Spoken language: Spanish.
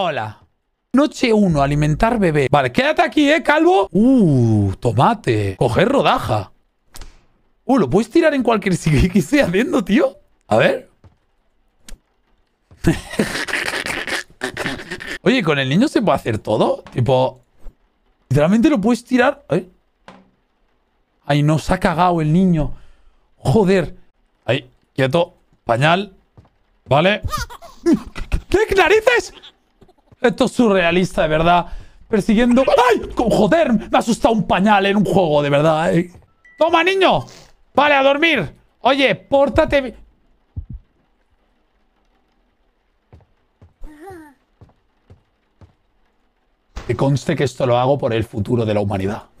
Hola. Noche 1, alimentar bebé. Vale, quédate aquí, ¿eh, calvo? Uh, tomate. Coger rodaja. Uh, ¿lo puedes tirar en cualquier sitio que esté haciendo, tío? A ver. Oye, ¿con el niño se puede hacer todo? Tipo... Literalmente lo puedes tirar... Ay Ay, nos ha cagado el niño. Joder. Ahí, quieto. Pañal. Vale. ¿Qué, qué narices? Esto es surrealista, de verdad. Persiguiendo... ¡Ay! ¡Con ¡Joder! Me ha asustado un pañal en un juego, de verdad. Eh. ¡Toma, niño! Vale, a dormir. Oye, pórtate... Que conste que esto lo hago por el futuro de la humanidad.